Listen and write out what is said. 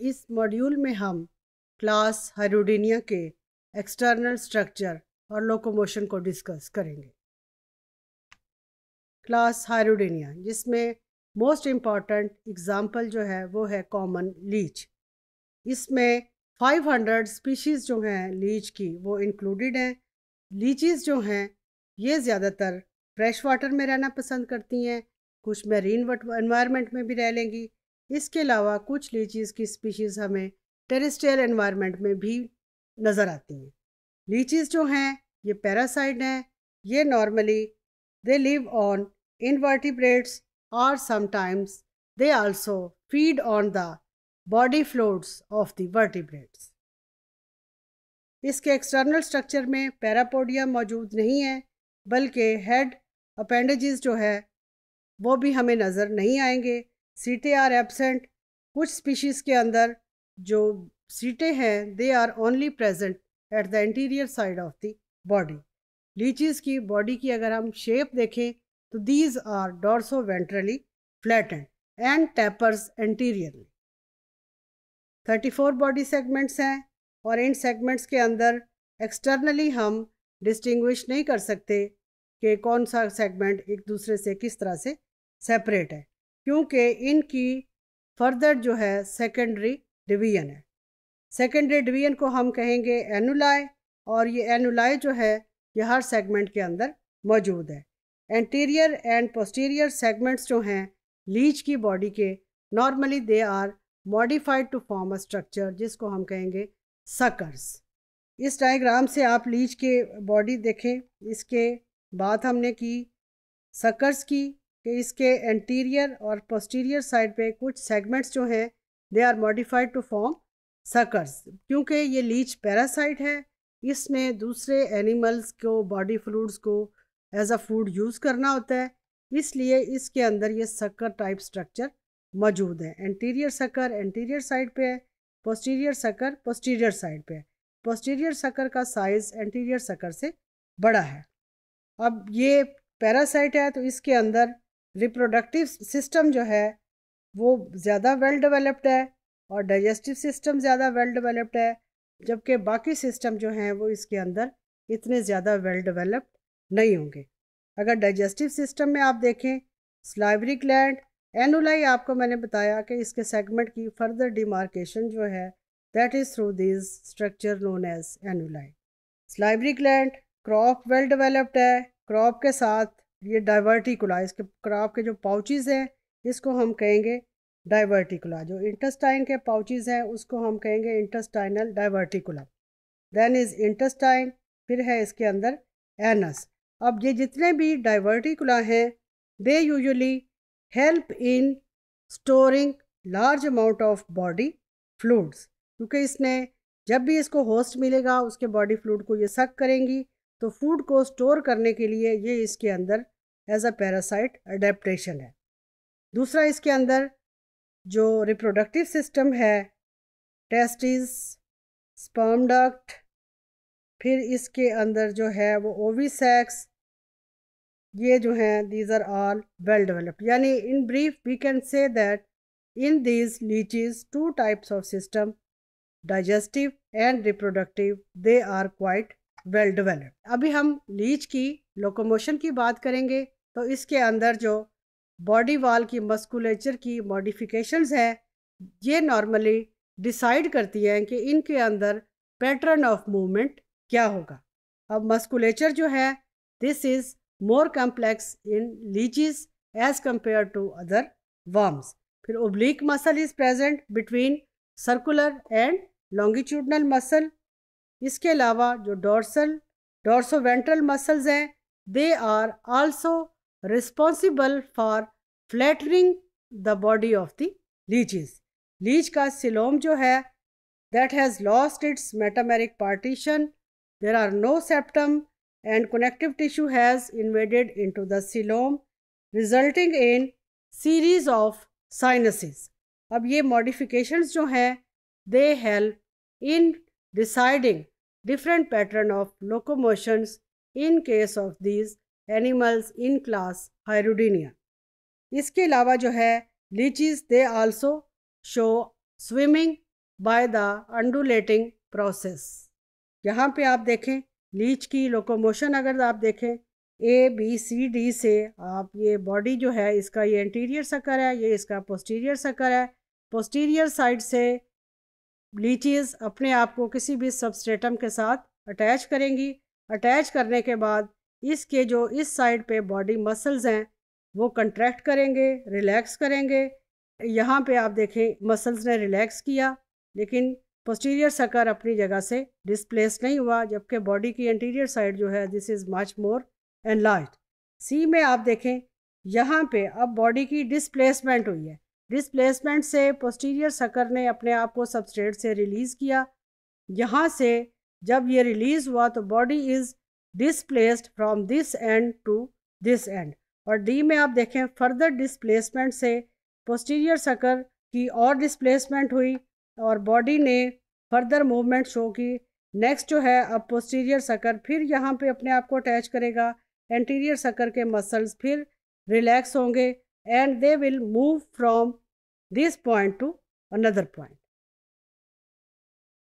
इस मॉड्यूल में हम क्लास हाइरोडिनिया के एक्सटर्नल स्ट्रक्चर और लोकोमोशन को डिस्कस करेंगे क्लास हाइरोडिनिया जिसमें मोस्ट इम्पॉर्टेंट एग्ज़ाम्पल जो है वो है कॉमन लीच इसमें 500 स्पीशीज़ जो हैं लीच की वो इंक्लूडेड हैं लीचीज़ जो हैं ये ज़्यादातर फ्रेश वाटर में रहना पसंद करती हैं कुछ मेरीन इन्वायरमेंट में भी रह लेंगी इसके अलावा कुछ लीचीज़ की स्पीशीज़ हमें टेरेस्ट्रियल एनवायरनमेंट में भी नज़र आती हैं लीचीज़ जो हैं ये पैरासाइड हैं ये normally they live on invertebrates और sometimes they also feed on the body fluids of the vertebrates इसके एक्सटर्नल स्ट्रक्चर में पैरापोडिया मौजूद नहीं है बल्कि हेड अपेंडेजेस जो है वो भी हमें नज़र नहीं आएंगे सीटें आर एबसेंट कुछ स्पीशीज़ के अंदर जो सीटें हैं they are only present at the interior side of the body leeches की बॉडी की अगर हम शेप देखें तो these are dorso ventrally flat and tapers anteriorly thirty four body segments हैं और इन सेगमेंट्स के अंदर एक्सटर्नली हम डिस्टिंग्विश नहीं कर सकते कि कौन सा सेगमेंट एक दूसरे से किस तरह से सेपरेट है क्योंकि इनकी फर्दर जो है सेकेंडरी डिवीजन है सेकेंडरी डिवीजन को हम कहेंगे एनुलाय और ये एनुलाय जो है ये हर सेगमेंट के अंदर मौजूद है एंटीरियर एंड पोस्टीरियर सेगमेंट्स जो हैं लीच की बॉडी के normally they are modified to form a structure जिसको हम कहेंगे सकर्स इस डायग्राम से आप लीच के बॉडी देखें इसके बाद हमने की सकर्स की कि इसके एंटीरियर और पोस्टीरियर साइड पे कुछ सेगमेंट्स जो हैं they are modified to form suckers क्योंकि ये लीच पैरासाइट है इसमें दूसरे एनिमल्स को बॉडी फ्लूड्स को एज अ फूड यूज़ करना होता है इसलिए इसके अंदर ये सकर टाइप स्ट्रक्चर मौजूद है एंटीरियर सकर एंटीरियर साइड पे है पोस्टीरियर सकर पोस्टीरियर साइड पे है पोस्टीरियर सकर का साइज़ एंटीरियर सकर से बड़ा है अब ये पैरासाइट है तो इसके अंदर रिप्रोडक्टिव सिस्टम जो है वो ज़्यादा वेल डेवलप्ड है और डाइजेस्टिव सिस्टम ज़्यादा वेल डेवलप्ड है जबकि बाकी सिस्टम जो हैं वो इसके अंदर इतने ज़्यादा वेल डेवलप्ड नहीं होंगे अगर डाइजेस्टिव सिस्टम में आप देखें स्लाइवरी ग्लैंड एनुलाई आपको मैंने बताया कि इसके सेगमेंट की फर्दर डिमार्केशन जो है that is through this structure known as annuli salivary gland crop well developed है क्रॉप के साथ ये डाइवर्टिकुला इसके क्रॉप के जो पाउचेज़ हैं इसको हम कहेंगे डाइवर्टिकुला जो इंटस्टाइन के पाउचेज़ हैं उसको हम कहेंगे intestinal diverticula then is intestine फिर है इसके अंदर एनस अब ये जितने भी डाइवर्टिकुला हैं they usually help in storing large amount of body fluids क्योंकि इसने जब भी इसको होस्ट मिलेगा उसके बॉडी फ्लूड को ये सक करेंगी तो फूड को स्टोर करने के लिए ये इसके अंदर एज अ पैरासाइट अडेप्टशन है दूसरा इसके अंदर जो रिप्रोडक्टिव सिस्टम है टेस्टिस स्पर्मडक्ट फिर इसके अंदर जो है वो ओवी सेक्स ये जो हैं these are all well developed यानी in brief we can say that in these leeches two types of system digestive and reproductive they are quite well developed अभी हम लीच की लोकोमोशन की बात करेंगे तो इसके अंदर जो बॉडी वाल की मस्कुलेचर की मॉडिफिकेशंस है ये नॉर्मली डिसाइड करती हैं कि इनके अंदर पैटर्न ऑफ मूवमेंट क्या होगा अब मस्कुलेचर जो है this is more complex in leeches as compare to other worms फिर oblique muscle is present between circular and longitudinal muscle इसके अलावा जो डोर्सल डोर्सोवेंट्रल मसल्स हैं They are also responsible for flattening the body of the leeches. Leech का coelom that has lost its metameric partition. There are no septum and connective tissue has invaded into the coelom resulting in series of sinuses. अब ये modifications जो हैं they help in deciding different pattern of locomotions in case of these animals in class hirudinea इसके अलावा जो है leeches they also show swimming by the undulating process यहाँ पे आप देखें लीच की लोकोमोशन अगर आप देखें ए बी सी डी से आप ये बॉडी जो है इसका ये इंटीरियर सकर है ये इसका पोस्टीरियर सकर है पोस्टीरियर साइड से लीचिज़ अपने आप को किसी भी सबस्टेटम के साथ अटैच करेंगी अटैच करने के बाद इसके जो इस साइड पे बॉडी मसल्स हैं वो कंट्रैक्ट करेंगे रिलैक्स करेंगे यहाँ पे आप देखें मसल्स ने रिलैक्स किया लेकिन पोस्टीरियर सकर अपनी जगह से डिस्प्लेस नहीं हुआ जबकि बॉडी की इंटीरियर साइड जो है this is much more end large C में आप देखें यहाँ पे अब बॉडी की डिसप्लेसमेंट हुई है डिसप्लेसमेंट से पोस्टीरियर सकर ने अपने आप को सबस्ट्रेट से रिलीज़ किया यहाँ से जब ये रिलीज हुआ तो body is displaced from this end to this end और डी में आप देखें फर्दर डिसप्लेसमेंट से पोस्टीरियर सकर की और डिसप्लेसमेंट हुई और बॉडी ने फर्दर मूवमेंट शो की नेक्स्ट जो है अब पोस्टीरियर सकर फिर यहाँ पे अपने आप को अटैच करेगा एंटीरियर सकर के मसल्स फिर रिलैक्स होंगे and they will move from this point to another point